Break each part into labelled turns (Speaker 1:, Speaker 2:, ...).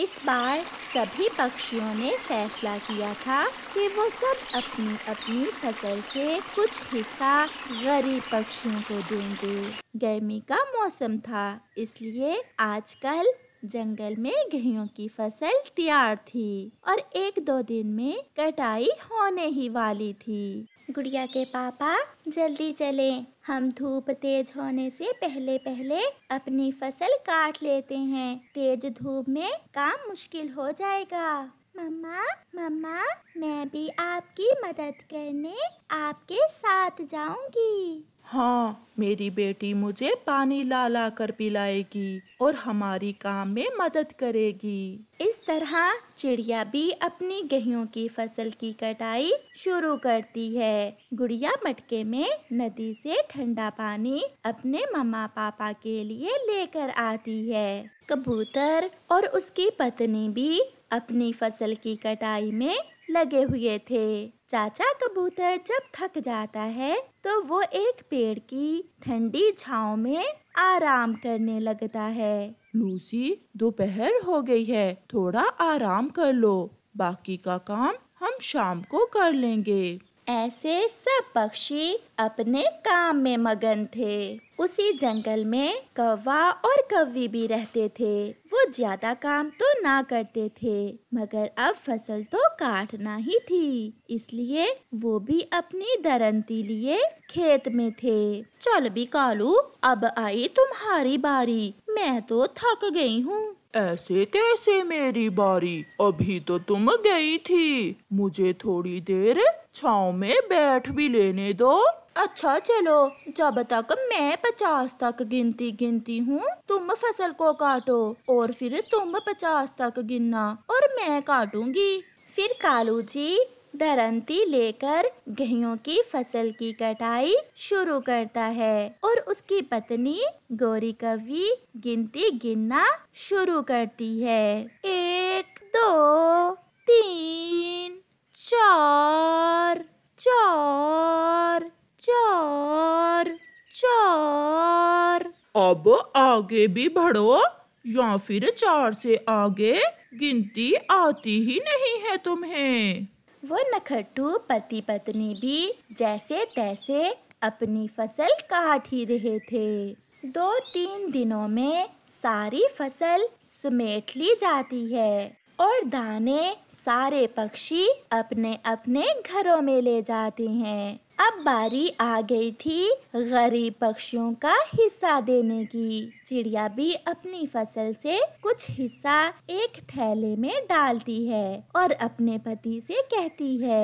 Speaker 1: इस बार सभी पक्षियों ने फैसला किया था कि वो सब अपनी अपनी फसल से कुछ हिस्सा गरीब पक्षियों को देंगे गर्मी का मौसम था इसलिए आजकल जंगल में गेहूं की फसल तैयार थी और एक दो दिन में कटाई होने ही वाली थी गुड़िया के पापा जल्दी चले हम धूप तेज होने से पहले पहले अपनी फसल काट लेते हैं तेज धूप में काम मुश्किल हो जाएगा मम्मा मम्मा मैं भी आपकी मदद करने आपके साथ जाऊंगी
Speaker 2: हाँ मेरी बेटी मुझे पानी ला ला कर पिलाएगी और हमारी काम में मदद करेगी इस तरह चिड़िया भी अपनी गेहूं
Speaker 1: की फसल की कटाई शुरू करती है गुड़िया मटके में नदी से ठंडा पानी अपने मम्मा पापा के लिए लेकर आती है कबूतर और उसकी पत्नी भी अपनी फसल की कटाई में लगे हुए थे चाचा कबूतर जब थक जाता है तो वो एक पेड़ की ठंडी छाव में आराम करने लगता है
Speaker 2: लूसी दोपहर हो गई है थोड़ा आराम कर लो बाकी का काम हम शाम को कर लेंगे ऐसे सब पक्षी अपने
Speaker 1: काम में मगन थे उसी जंगल में कौवा और कव्वी भी रहते थे वो ज्यादा काम तो ना करते थे मगर अब फसल तो काटना ही थी इसलिए वो भी अपनी दरंती लिए खेत में थे चल भी कालू अब आई तुम्हारी बारी मैं तो थक
Speaker 2: गई हूँ ऐसे कैसे मेरी बारी अभी तो तुम गई थी मुझे थोड़ी देर छाव में बैठ भी लेने दो अच्छा चलो जब तक मैं पचास तक गिनती गिनती हूँ तुम फसल को
Speaker 1: काटो और फिर तुम पचास तक गिनना और मैं काटूंगी फिर कालू जी दरंती लेकर गेहूं की फसल की कटाई शुरू करता है और उसकी पत्नी गौरी कवि गिनती गिनना शुरू करती है एक दो तीन चार चार चार
Speaker 2: चार अब आगे भी बढ़ो या फिर चार से आगे गिनती आती ही नहीं है तुम्हें
Speaker 1: वो नखट्टू पति पत्नी भी जैसे तैसे अपनी फसल काट ही रहे थे दो तीन दिनों में सारी फसल समेट ली जाती है और दाने सारे पक्षी अपने अपने घरों में ले जाते हैं अब बारी आ गई थी गरीब पक्षियों का हिस्सा देने की चिड़िया भी अपनी फसल से कुछ हिस्सा एक थैले में डालती है और अपने पति से कहती है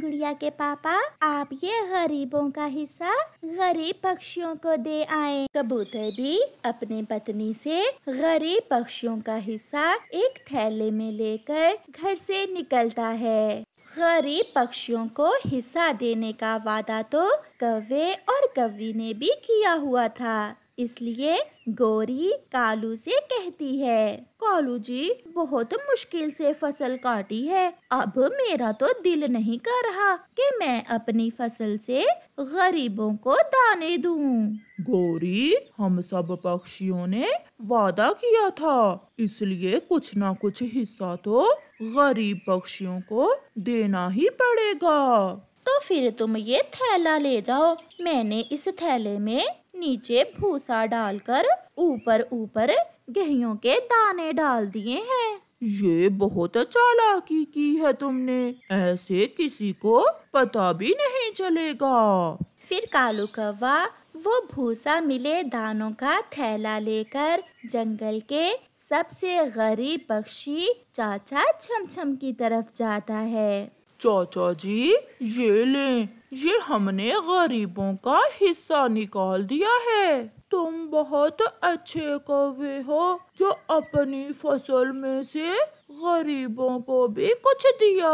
Speaker 1: गुड़िया के पापा आप ये गरीबों का हिस्सा गरीब पक्षियों को दे आए कबूतर भी अपनी पत्नी से गरीब पक्षियों का हिस्सा एक थैले में लेकर घर से निकलता है गरीब पक्षियों को हिस्सा देने का वादा तो कवे और कवि ने भी किया हुआ था इसलिए गौरी कालू से कहती है कालू जी बहुत मुश्किल से फसल काटी है अब
Speaker 2: मेरा तो दिल नहीं कर रहा कि मैं अपनी फसल से गरीबों को दाने दूं। गौरी हम सब पक्षियों ने वादा किया था इसलिए कुछ ना कुछ हिस्सा तो गरीब पक्षियों को देना ही पड़ेगा तो फिर तुम ये थैला ले जाओ मैंने
Speaker 1: इस थैले में नीचे भूसा डालकर ऊपर ऊपर गहियों के दाने डाल दिए हैं
Speaker 2: ये बहुत चालाकी की है तुमने ऐसे किसी को पता भी नहीं चलेगा
Speaker 1: फिर कालू कौवा वो भूसा मिले दानों का थैला लेकर जंगल के सबसे गरीब पक्षी चाचा छमछम की तरफ जाता है
Speaker 2: चाचा जी ये लें ये हमने गरीबों का हिस्सा निकाल दिया है तुम बहुत अच्छे कौवे हो जो अपनी फसल में से गरीबों को भी कुछ दिया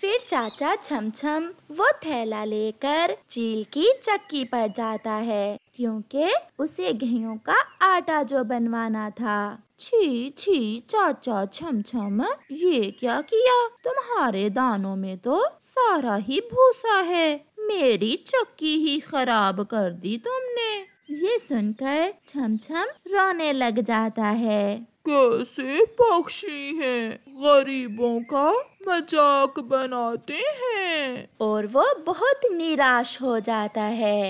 Speaker 1: फिर चाचा छमछम वो थैला लेकर चील की चक्की पर जाता है क्योंकि उसे गेहूं का आटा जो बनवाना था छी छी चाचा छमछम ये क्या किया तुम्हारे दानों में तो सारा ही भूसा है मेरी चक्की ही खराब कर दी तुमने ये सुनकर छमछम रोने लग जाता है
Speaker 2: कैसे पक्षी हैं गरीबों का मजाक बनाते हैं और वो बहुत निराश हो जाता है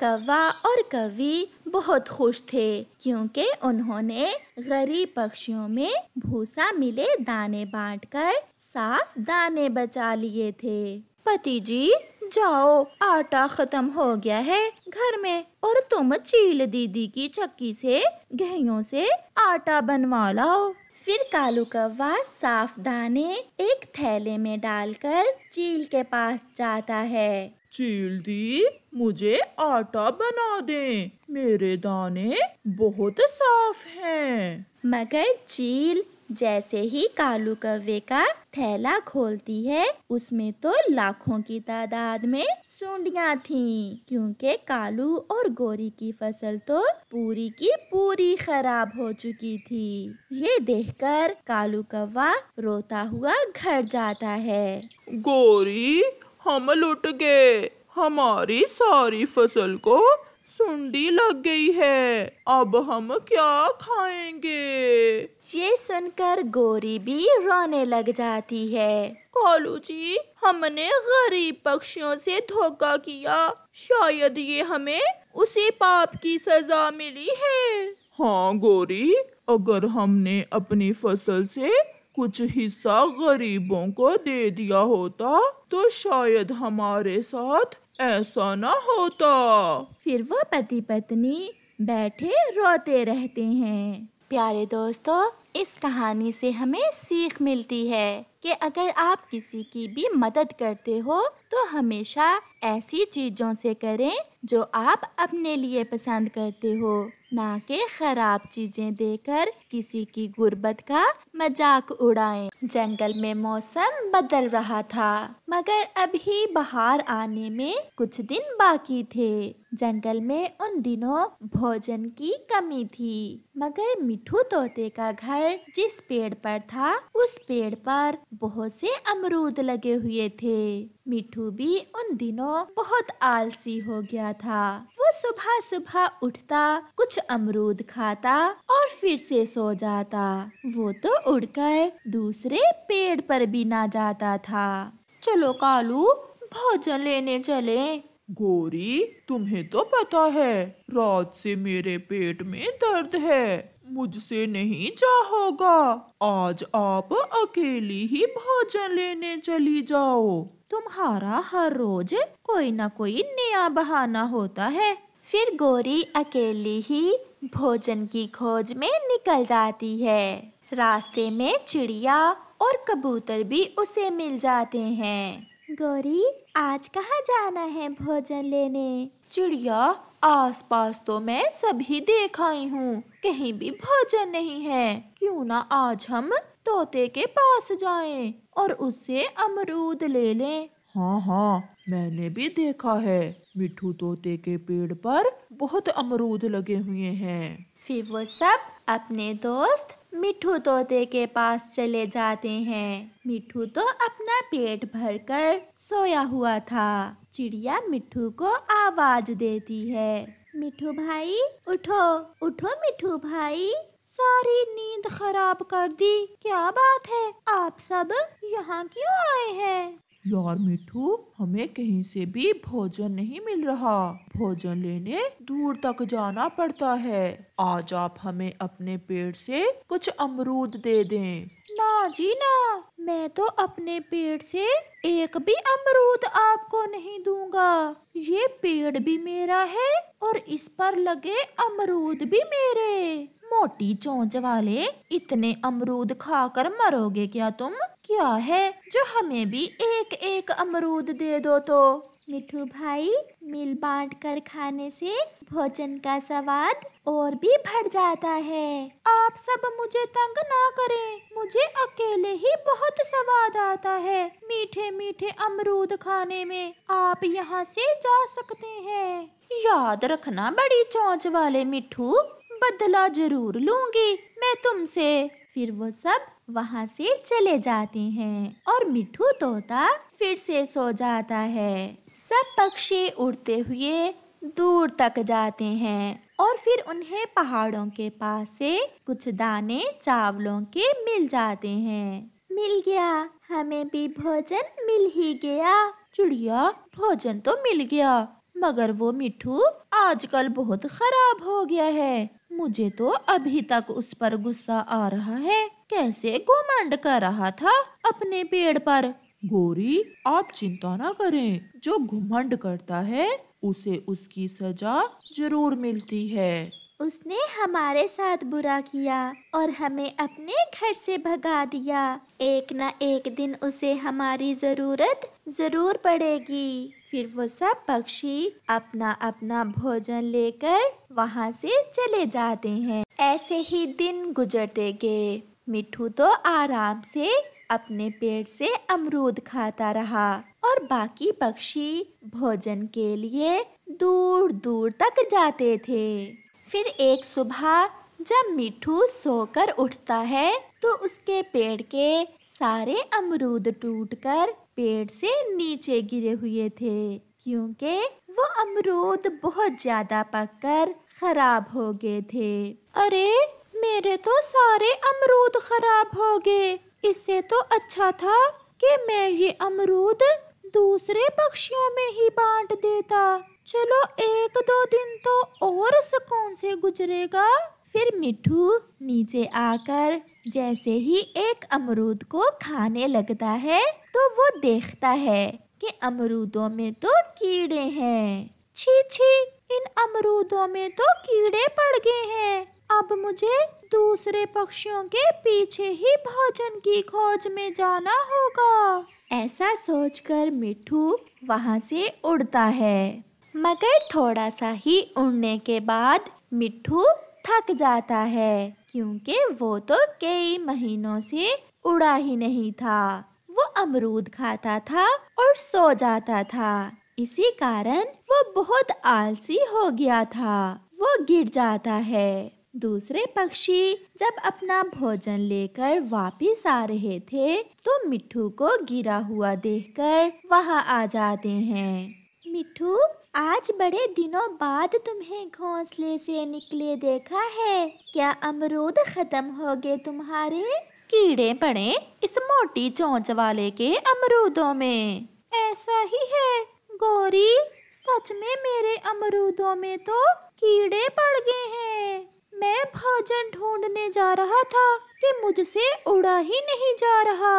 Speaker 1: कवा और कवि बहुत खुश थे क्योंकि उन्होंने गरीब पक्षियों में भूसा मिले दाने बांटकर साफ दाने बचा लिए थे पति जी जाओ आटा खत्म हो गया है घर में और तुम चील दीदी की चक्की से गेहूं से आटा बनवा लाओ फिर कालू कौवा साफ दाने एक थैले में डालकर चील के पास जाता है
Speaker 2: चील दी मुझे आटा बना दे मेरे दाने बहुत साफ हैं।
Speaker 1: मगर चील जैसे ही कालू कव्वे का थैला खोलती है उसमें तो लाखों की तादाद में सूंडिया थी क्योंकि कालू और गोरी की फसल तो पूरी की पूरी खराब हो चुकी थी ये देखकर कालू कव्वा रोता हुआ घर जाता है
Speaker 2: गोरी हम लुट गए हमारी सारी फसल को सुंडी लग गई है अब हम क्या खाएंगे ये सुनकर गोरी भी रोने लग जाती है कालू
Speaker 1: जी हमने गरीब पक्षियों से धोखा किया शायद ये हमें
Speaker 2: उसी पाप की सजा मिली है हाँ गोरी अगर हमने अपनी फसल से कुछ हिस्सा गरीबों को दे दिया होता तो शायद हमारे साथ ऐसा ना होता फिर वो पति पत्नी बैठे रोते रहते हैं प्यारे
Speaker 1: दोस्तों इस कहानी से हमें सीख मिलती है कि अगर आप किसी की भी मदद करते हो तो हमेशा ऐसी चीज़ों से करें जो आप अपने लिए पसंद करते हो ना के खराब चीज़ें देकर किसी की गुर्बत का मजाक उड़ाएं। जंगल में मौसम बदल रहा था मगर अभी बाहर आने में कुछ दिन बाकी थे जंगल में उन दिनों भोजन की कमी थी मगर मिठू तोते का घर जिस पेड़ पर था उस पेड़ पर बहुत से अमरूद लगे हुए थे मिठू भी उन दिनों बहुत आलसी हो गया था वो सुबह सुबह उठता कुछ अमरूद खाता और फिर से सो जाता वो तो उड़कर दूसरे पेड़ पर भी ना जाता था
Speaker 2: चलो कालू भोजन लेने चले गोरी तुम्हें तो पता है रात से मेरे पेट में दर्द है मुझसे नहीं जा होगा आज आप अकेली ही भोजन लेने चली जाओ तुम्हारा हर रोज कोई ना कोई नया बहाना होता है
Speaker 1: फिर गोरी अकेली ही भोजन की खोज में निकल जाती है रास्ते में चिड़िया और कबूतर भी उसे मिल जाते हैं गौरी आज कहाँ जाना है भोजन लेने चिड़िया आसपास तो मैं सभी देख आई हूँ कहीं भी भोजन नहीं है क्यों ना आज हम तोते के पास जाएं और उससे अमरूद
Speaker 2: ले लें हाँ हाँ मैंने भी देखा है मिठू तोते के पेड़ पर बहुत अमरूद लगे हुए हैं फिर वो सब अपने दोस्त
Speaker 1: मिठू तोते के पास चले जाते हैं मिठू तो अपना पेट भरकर सोया हुआ था चिड़िया मिठू को आवाज देती है मिठू भाई उठो उठो मिठू भाई सारी नींद
Speaker 2: खराब कर दी क्या बात है आप सब यहाँ क्यों आए हैं यार मिठू हमें कहीं से भी भोजन नहीं मिल रहा भोजन लेने दूर तक जाना पड़ता है आज आप हमें अपने पेड़ से कुछ अमरूद दे दें
Speaker 1: ना जी ना मैं तो अपने पेड़ से एक भी अमरूद आपको नहीं दूंगा ये पेड़ भी मेरा है और इस पर लगे अमरूद भी मेरे मोटी चोंच वाले इतने अमरूद खाकर मरोगे क्या तुम क्या है जो हमें भी एक एक अमरूद दे दो तो मिठू भाई मिल बांट कर खाने से भोजन का स्वाद और भी बढ़ जाता है आप सब मुझे तंग ना करें मुझे अकेले ही बहुत स्वाद आता है मीठे मीठे अमरूद खाने में आप यहाँ से जा सकते हैं याद रखना बड़ी चौंच वाले मिठू बदला जरूर लूंगी मैं तुमसे फिर वो सब वहाँ से चले जाते हैं और मिठू तोता फिर से सो जाता है सब पक्षी उड़ते हुए दूर तक जाते हैं और फिर उन्हें पहाड़ों के पास से कुछ दाने चावलों के मिल जाते हैं मिल गया हमें भी भोजन मिल ही गया चिड़िया भोजन तो मिल गया मगर वो मिठू आजकल बहुत खराब हो गया है मुझे तो अभी तक उस पर गुस्सा
Speaker 2: आ रहा है कैसे घुमंड कर रहा था अपने पेड़ पर गोरी आप चिंता ना करें जो घुमंड करता है उसे उसकी सजा जरूर मिलती है
Speaker 1: उसने हमारे साथ बुरा किया और हमें अपने घर से भगा दिया एक ना एक दिन उसे हमारी ज़रूरत ज़रूर पड़ेगी फिर वो सब पक्षी अपना अपना भोजन लेकर वहाँ से चले जाते हैं ऐसे ही दिन गुजरते गए मिठू तो आराम से अपने पेड़ से अमरूद खाता रहा और बाकी पक्षी भोजन के लिए दूर दूर तक जाते थे फिर एक सुबह जब मिठू सोकर उठता है तो उसके पेड़ के सारे अमरूद टूटकर पेड़ से नीचे गिरे हुए थे क्योंकि वो अमरूद बहुत ज्यादा पककर खराब हो गए थे अरे मेरे तो सारे अमरूद खराब हो गए इससे तो अच्छा था कि मैं ये अमरूद दूसरे पक्षियों में ही बांट देता चलो एक दो दिन तो और सुकून से गुजरेगा फिर मिठू नीचे आकर जैसे ही एक अमरूद को खाने लगता है तो वो देखता है कि अमरूदों में तो कीड़े हैं छी छी इन अमरूदों में तो कीड़े पड़ गए हैं अब मुझे दूसरे पक्षियों के पीछे ही भोजन की खोज में जाना होगा ऐसा सोचकर मिठू वहाँ से उड़ता है मगर थोड़ा सा ही उड़ने के बाद मिठू थक जाता है क्योंकि वो तो कई महीनों से उड़ा ही नहीं था वो अमरूद खाता था और सो जाता था इसी कारण वो बहुत आलसी हो गया था वो गिर जाता है दूसरे पक्षी जब अपना भोजन लेकर वापिस आ रहे थे तो मिट्ठू को गिरा हुआ देखकर वहाँ आ जाते हैं मिट्ठू आज बड़े दिनों बाद तुम्हें घोंसले से निकले देखा है क्या अमरूद खत्म हो गए तुम्हारे कीड़े पड़े इस मोटी चोंच वाले के अमरूदों में ऐसा ही है गौरी सच में मेरे अमरूदों में तो कीड़े पड़ गए हैं मैं भोजन ढूंढने जा रहा था
Speaker 2: कि मुझसे उड़ा ही नहीं जा रहा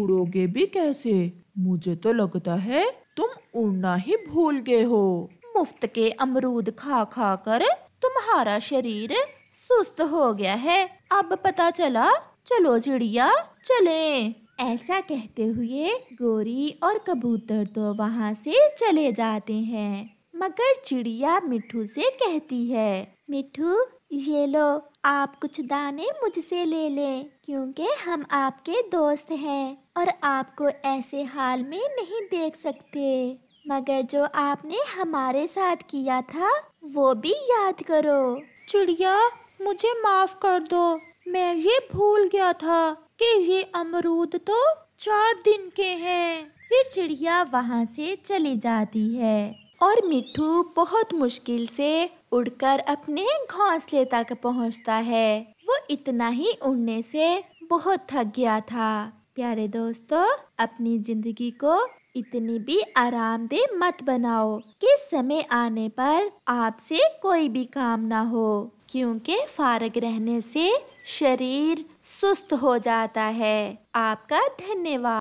Speaker 2: उड़ोगे भी कैसे मुझे तो लगता है तुम उड़ना ही भूल गए हो मुफ्त के अमरूद खा खा कर तुम्हारा शरीर सुस्त हो गया है अब पता
Speaker 1: चला चलो चिड़िया चले ऐसा कहते हुए गोरी और कबूतर तो वहाँ से चले जाते हैं मगर चिड़िया मिठू से कहती है मिठू ये लो आप कुछ दाने मुझसे ले लें क्योंकि हम आपके दोस्त हैं और आपको ऐसे हाल में नहीं देख सकते मगर जो आपने हमारे साथ किया था वो भी याद करो चिड़िया मुझे माफ कर दो मैं ये भूल गया था कि ये अमरूद तो चार दिन के हैं फिर चिड़िया वहाँ से चली जाती है और मिठू बहुत मुश्किल से उड़कर अपने घोंसले तक पहुंचता है वो इतना ही उड़ने से बहुत थक गया था प्यारे दोस्तों अपनी जिंदगी को इतनी भी आरामदेह मत बनाओ कि समय आने पर आपसे कोई भी काम ना हो क्योंकि फारग रहने से शरीर सुस्त हो जाता है आपका धन्यवाद